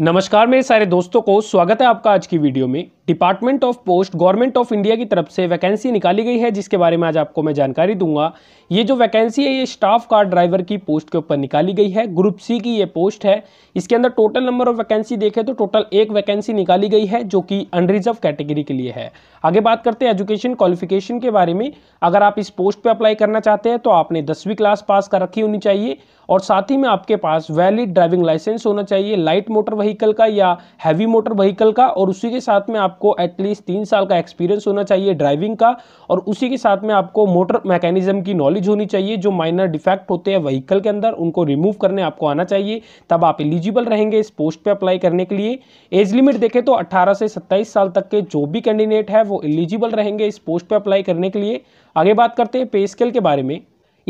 नमस्कार मेरे सारे दोस्तों को स्वागत है आपका आज की वीडियो में department of post government of India की तरफ से वैकेंसी निकाली गई है जिसके बारे में आज आपको मैं जानकारी दूंगा ये जो वैकेंसी है ये स्टाफ कार ड्राइवर की पोस्ट के ऊपर निकाली गई है ग्रुप सी की ये पोस्ट है इसके अंदर टोटल नंबर ऑफ वैकेंसी देखें तो टोटल एक वैकेंसी निकाली गई है जो कि अनरिजर्व कैटेगरी के लिए है आगे बात करते हैं एजुकेशन क्वालिफिकेशन के बारे में अगर आप इस पोस्ट पर अप्लाई करना चाहते हैं तो आपने दसवीं क्लास पास कर रखी होनी चाहिए और साथ ही में आपके पास वैलिड ड्राइविंग लाइसेंस होना चाहिए लाइट मोटर व्हीकल का या हैवी मोटर व्हीकल का और उसी के साथ में आप आपको एटलीस्ट तीन साल का एक्सपीरियंस होना चाहिए ड्राइविंग का और उसी के साथ में आपको मोटर मैकेनिज्म की नॉलेज होनी चाहिए जो माइनर डिफेक्ट होते हैं व्हीकल के अंदर उनको रिमूव करने आपको आना चाहिए तब आप एलिजिबल रहेंगे इस पोस्ट पर अप्लाई करने के लिए एज लिमिट देखें तो अट्ठारह से सत्ताईस साल तक के जो भी कैंडिडेट है वो एलिजिबल रहेंगे इस पोस्ट पर अप्लाई करने के लिए आगे बात करते हैं पे स्केल के बारे में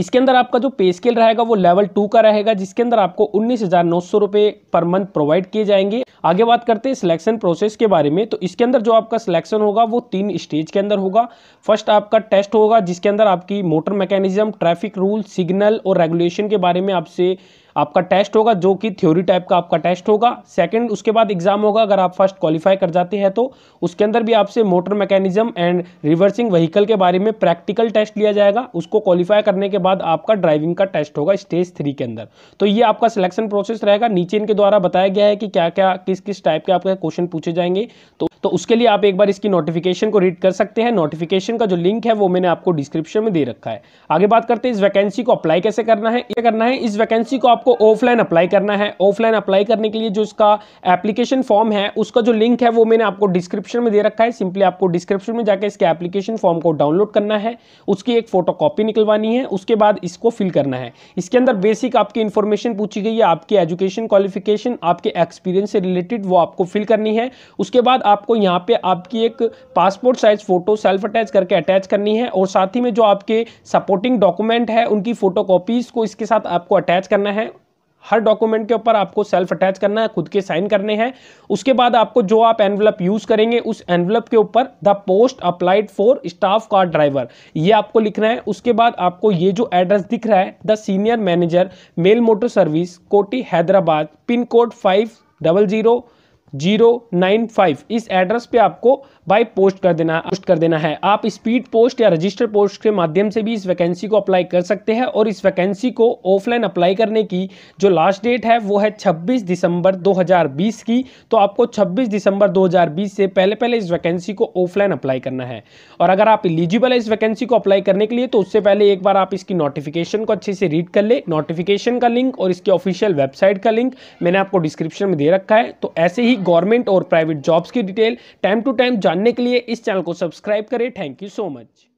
इसके अंदर आपका जो पे स्केल रहेगा वो लेवल टू का रहेगा जिसके अंदर आपको उन्नीस हजार नौ सौ रुपए पर मंथ प्रोवाइड किए जाएंगे आगे बात करते हैं सिलेक्शन प्रोसेस के बारे में तो इसके अंदर जो आपका सिलेक्शन होगा वो तीन स्टेज के अंदर होगा फर्स्ट आपका टेस्ट होगा जिसके अंदर आपकी motor mechanism traffic rule signal और रेगुलेशन के बारे में आपसे आपका टेस्ट होगा जो कि थ्योरी टाइप का आपका टेस्ट होगा सेकंड उसके बाद एग्जाम होगा अगर आप फर्स्ट क्वालिफाई कर जाते हैं तो उसके अंदर भी आपसे motor mechanism and reversing vehicle के बारे में प्रैक्टिकल टेस्ट लिया जाएगा उसको क्वालिफाई करने के बाद आपका ड्राइविंग का टेस्ट होगा स्टेज थ्री के अंदर तो ये आपका सिलेक्शन प्रोसेस रहेगा नीचे इनके द्वारा बताया गया है कि क्या क्या किस किस टाइप के आपके क्वेश्चन पूछे जाएंगे तो तो उसके लिए आप एक बार इसकी नोटिफिकेशन को रीड कर सकते हैं नोटिफिकेशन का जो लिंक है वो मैंने आपको डिस्क्रिप्शन में दे रखा है आगे बात करते हैं इस वैकेंसी को अप्लाई कैसे करना है ये करना है इस वैकेंसी को आपको आपको ऑफलाइन अप्लाई करना है ऑफलाइन अप्लाई करने के लिए जो इसका एप्लीकेशन फॉर्म है उसका जो लिंक है वो मैंने आपको डिस्क्रिप्शन में दे रखा है सिंपली आपको डिस्क्रिप्शन में जाकर इसके एप्लीकेशन फॉर्म को डाउनलोड करना है उसकी एक फोटोकॉपी निकलवानी है उसके बाद इसको फिल करना है इसके अंदर बेसिक आपकी इंफॉर्मेशन पूछी गई है आपकी एजुकेशन क्वालिफिकेशन आपके एक्सपीरियंस से रिलेटेड वो आपको फिल करनी है उसके बाद आपको यहाँ पे आपकी एक passport size photo self attach करके अटैच करनी है और साथ ही में जो आपके सपोर्टिंग डॉक्यूमेंट है उनकी फोटो को इसके साथ आपको अटैच करना है हर डॉक्यूमेंट के ऊपर आपको सेल्फ अटैच करना है खुद के साइन करने हैं उसके बाद आपको जो आप एनवलप यूज करेंगे उस एनवलप के ऊपर the post applied for staff car driver ये आपको लिखना है उसके बाद आपको ये जो एड्रेस दिख रहा है the senior manager mail motor service Koti Hyderabad pin code five double zero zero nine five इस एड्रेस पे आपको बाय पोस्ट कर देना पोस्ट कर देना है आप स्पीड पोस्ट या रजिस्टर पोस्ट के माध्यम से भी इस वैकेंसी को अप्लाई कर सकते हैं और इस वैकेंसी को ऑफलाइन अप्लाई करने की जो लास्ट डेट है वो है छब्बीस दिसंबर 2020 की तो आपको छब्बीस दिसंबर 2020 से पहले पहले इस वैकेंसी को ऑफलाइन अप्लाई करना है और अगर आप इलिजिबल है इस वैकेंसी को अप्लाई करने के लिए तो उससे पहले एक बार आप इसकी नोटिफिकेशन को अच्छे से रीड कर ले नोटिफिकेशन का लिंक और इसके ऑफिशियल वेबसाइट का लिंक मैंने आपको डिस्क्रिप्शन में दे रखा है तो ऐसे ही गवर्नमेंट और प्राइवेट जॉब्स की डिटेल टाइम टू टाइम जानने के लिए इस चैनल को सब्सक्राइब करें थैंक यू सो मच